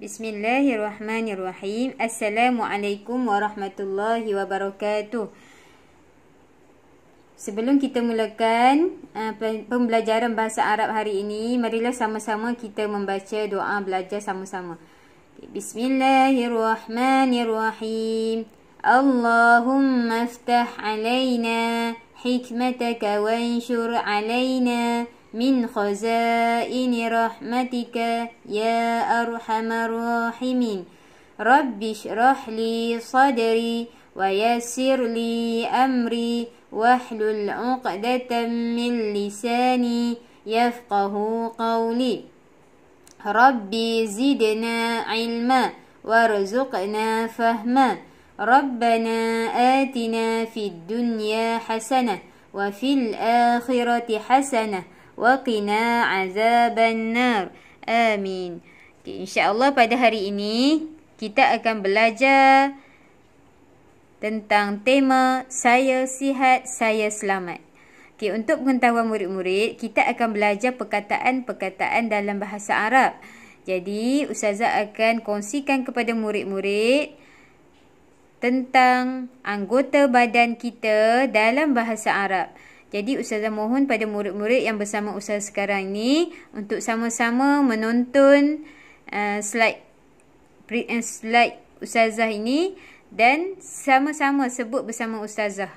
Bismillahirrahmanirrahim. Assalamualaikum warahmatullahi wabarakatuh. Sebelum kita mulakan uh, pembelajaran bahasa Arab hari ini, marilah sama-sama kita membaca doa belajar sama-sama. Bismillahirrahmanirrahim. Allahumma iftah alaina hikmataka wa inshur alaina من خزائن رحمتك يا أرحم الراحمين رب اشرح لي صدري ويسر لي أمري واحلل عقدة من لساني يفقه قولي ربي زدنا علما وارزقنا فهما ربنا آتنا في الدنيا حسنة وفي الآخرة حسنة وقنا عذاب النار آمين okay, InsyaAllah pada hari ini kita akan belajar tentang tema Saya Sihat, Saya Selamat. Okay, untuk pengetahuan murid-murid, kita akan belajar perkataan-perkataan dalam bahasa Arab. Jadi, Ustazah akan kongsikan kepada murid-murid tentang anggota badan kita dalam bahasa Arab. Jadi ustazah mohon pada murid-murid yang bersama ustazah sekarang ni untuk sama-sama menonton uh, slide uh, slide ustazah ini dan sama-sama sebut bersama ustazah.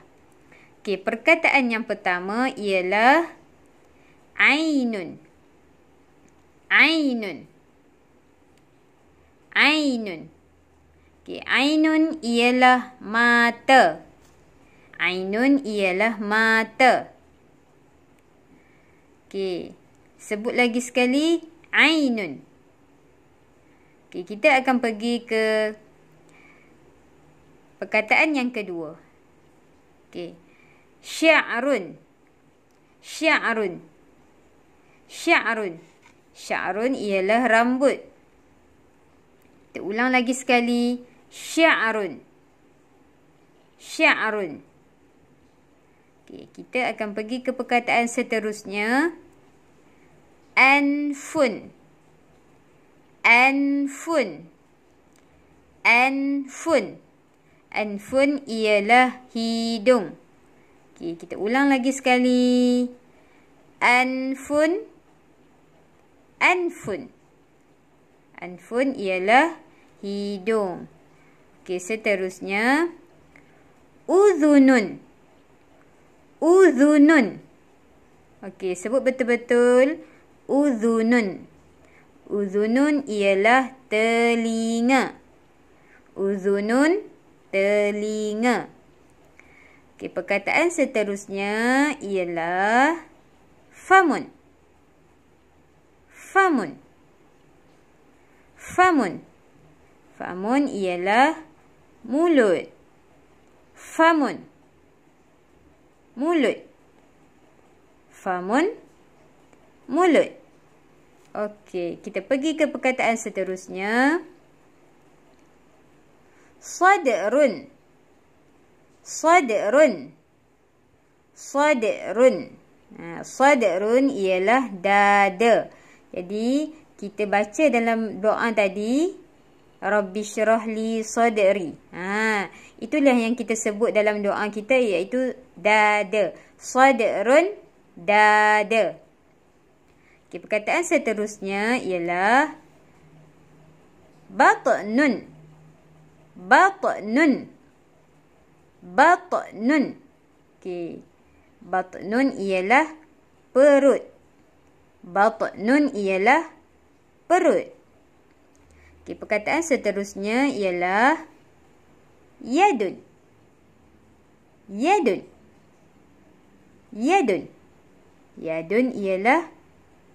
Okey, perkataan yang pertama ialah ainun. Ainun. Ainun. Okey, ainun ialah mata. Ainun ialah mata. Okey. Sebut lagi sekali. Ainun. Okey. Kita akan pergi ke perkataan yang kedua. Okey. Syarun. Syarun. Syarun. Syarun ialah rambut. Kita ulang lagi sekali. Syarun. Syarun. Syarun. Okey, kita akan pergi ke perkataan seterusnya. Anfun. Anfun. Anfun. Anfun ialah hidung. Okey, kita ulang lagi sekali. Anfun. Anfun. Anfun ialah hidung. Okey, seterusnya. Uzunun. Uzunun. Uzunun. Okey, sebut betul-betul. Uzunun. Uzunun ialah telinga. Uzunun, telinga. Okey, perkataan seterusnya ialah famun. Famun. Famun. Famun ialah mulut. Famun. Famun mulut. Famun, mulut. Okey, kita pergi ke perkataan seterusnya. Sadirun, sadirun, sadirun. Ha, sadirun ialah dada. Jadi, kita baca dalam doa tadi, Rabbi syrahli sadri. Ha, itulah yang kita sebut dalam doa kita iaitu dada. Sadrun dada. Okay, perkataan seterusnya ialah batnun. Batnun. Batnun. Okey. Batnun ialah perut. Batnun ialah perut. Okey, perkataan seterusnya ialah yadun. Yadun. Yadun. Yadun ialah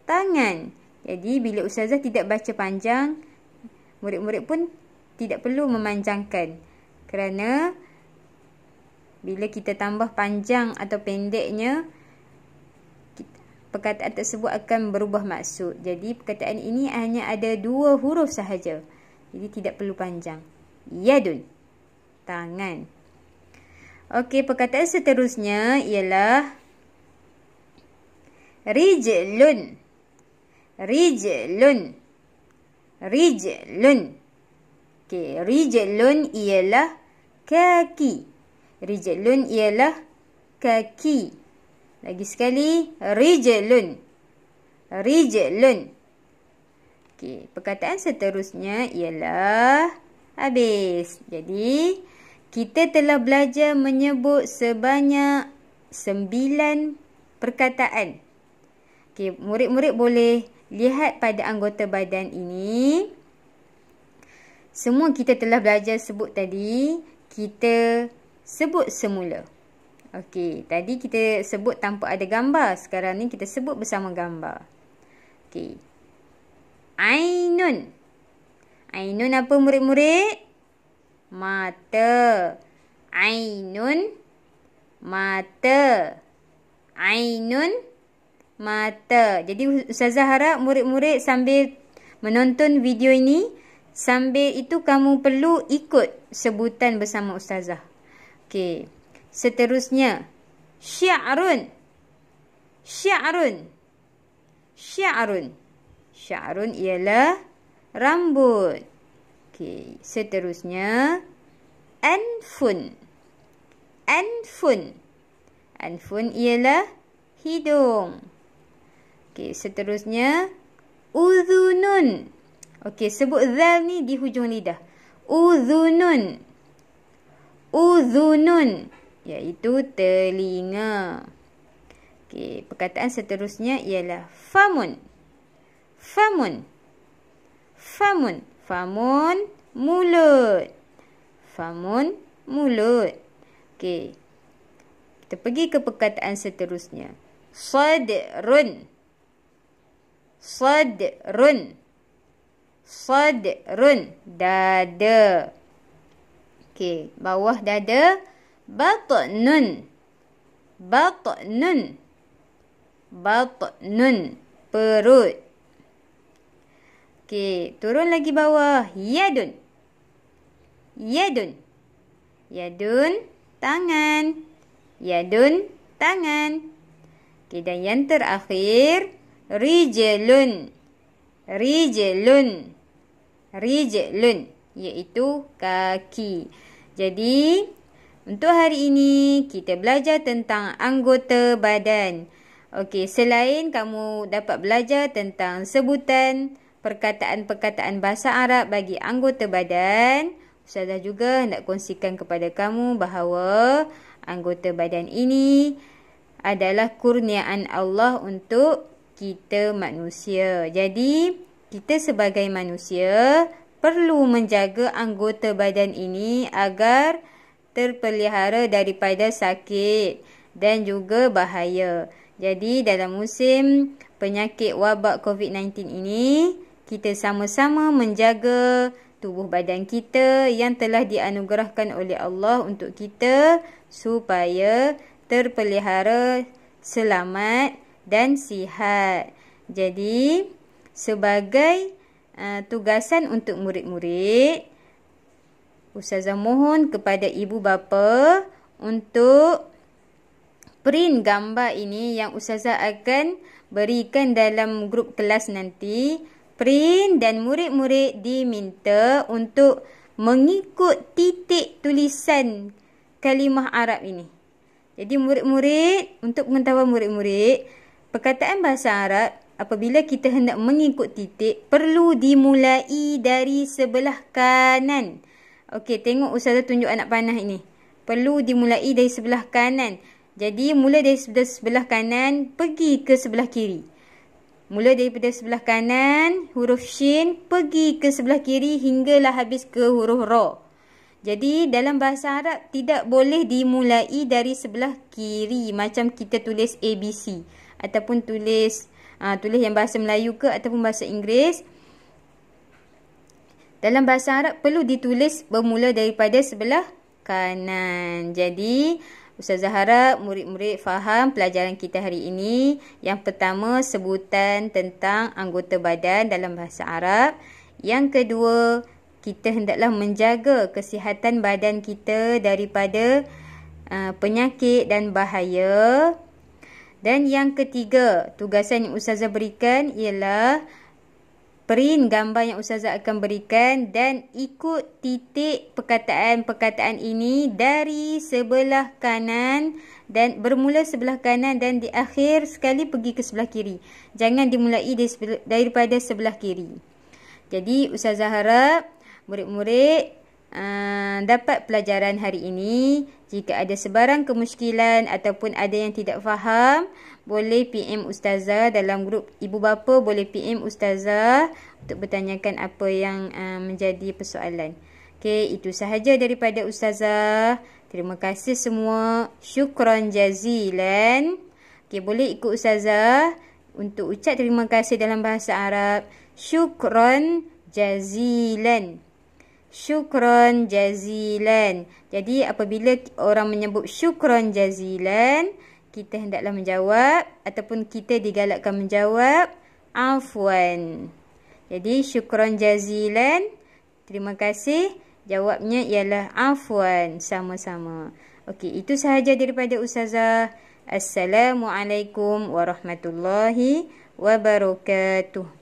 tangan. Jadi bila ustazah tidak baca panjang, murid-murid pun tidak perlu memanjangkan. Kerana bila kita tambah panjang atau pendeknya, perkataan tersebut akan berubah maksud. Jadi perkataan ini hanya ada dua huruf sahaja. Jadi tidak perlu panjang. Yadun. Tangan. Okey, perkataan seterusnya ialah Rijlun. Rijlun. Rijlun. Okey, rijlun ialah kaki. Rijlun ialah kaki. Kaki. Lagi sekali, rijalun. Rijalun. Okey, perkataan seterusnya ialah habis. Jadi, kita telah belajar menyebut sebanyak sembilan perkataan. Okey, murid-murid boleh lihat pada anggota badan ini. Semua kita telah belajar sebut tadi, kita sebut semula. Okey, tadi kita sebut tanpa ada gambar. Sekarang ni kita sebut bersama gambar. Okey. Ainun. Ainun apa murid-murid? Mata. Ainun. Mata. Ainun. Mata. Jadi Ustazah harap murid-murid sambil menonton video ini. Sambil itu kamu perlu ikut sebutan bersama Ustazah. Okey. Seterusnya, syi'run. Syi'run. Syi'run. Syi'run ialah rambut. Okey, seterusnya anfun. Anfun. Anfun ialah hidung. Okey, seterusnya uzunun. Okey, sebut zal ni di hujung lidah. Uzunun. Uzunun iaitu telinga. Okey, perkataan seterusnya ialah famun. Famun. Famun. Famun mulut. Famun mulut. Okey. Kita pergi ke perkataan seterusnya. Sadrun. Sadrun. Sadrun. Dada. Okey, bawah dada batnun batnun batnun perut okey turun lagi bawah yadun yadun yadun tangan yadun tangan okey dan yang terakhir rijlun rijlun rijlun iaitu kaki jadi untuk hari ini, kita belajar tentang anggota badan. Okey, selain kamu dapat belajar tentang sebutan perkataan-perkataan bahasa Arab bagi anggota badan, saya juga hendak kongsikan kepada kamu bahawa anggota badan ini adalah kurniaan Allah untuk kita manusia. Jadi, kita sebagai manusia perlu menjaga anggota badan ini agar terpelihara daripada sakit dan juga bahaya. Jadi dalam musim penyakit wabak COVID-19 ini, kita sama-sama menjaga tubuh badan kita yang telah dianugerahkan oleh Allah untuk kita supaya terpelihara selamat dan sihat. Jadi sebagai uh, tugasan untuk murid-murid, Ustazah mohon kepada ibu bapa untuk print gambar ini yang Ustazah akan berikan dalam grup kelas nanti. Print dan murid-murid diminta untuk mengikut titik tulisan kalimah Arab ini. Jadi murid-murid, untuk pengetahuan murid-murid, perkataan bahasa Arab apabila kita hendak mengikut titik perlu dimulai dari sebelah kanan. Okey, tengok usaha tunjuk anak panah ini. Perlu dimulai dari sebelah kanan. Jadi, mula dari sebelah kanan, pergi ke sebelah kiri. Mula daripada sebelah kanan, huruf Shin, pergi ke sebelah kiri hinggalah habis ke huruf ro. Jadi, dalam bahasa Arab, tidak boleh dimulai dari sebelah kiri. Macam kita tulis ABC. Ataupun tulis uh, tulis yang bahasa Melayu ke ataupun bahasa Inggeris. Dalam bahasa Arab perlu ditulis bermula daripada sebelah kanan. Jadi, Ustazah harap murid-murid faham pelajaran kita hari ini. Yang pertama, sebutan tentang anggota badan dalam bahasa Arab. Yang kedua, kita hendaklah menjaga kesihatan badan kita daripada uh, penyakit dan bahaya. Dan yang ketiga, tugasan yang Ustazah berikan ialah print gambar yang ustazah akan berikan dan ikut titik perkataan-perkataan ini dari sebelah kanan dan bermula sebelah kanan dan di akhir sekali pergi ke sebelah kiri. Jangan dimulai dari daripada sebelah kiri. Jadi ustazah harap murid-murid Ah, dapat pelajaran hari ini. Jika ada sebarang kemuskilan ataupun ada yang tidak faham, boleh PM Ustazah dalam grup ibu bapa, boleh PM Ustazah untuk bertanyakan apa yang uh, menjadi persoalan. Okey, itu sahaja daripada Ustazah. Terima kasih semua. Syukran jazilan. Okey, boleh ikut Ustazah untuk ucap terima kasih dalam bahasa Arab. Syukran jazilan syukron jazilan. Jadi apabila orang menyebut syukron jazilan, kita hendaklah menjawab ataupun kita digalakkan menjawab afwan. Jadi syukron jazilan, terima kasih, jawabnya ialah afwan sama-sama. Okey, itu sahaja daripada ustazah. Assalamualaikum warahmatullahi wabarakatuh.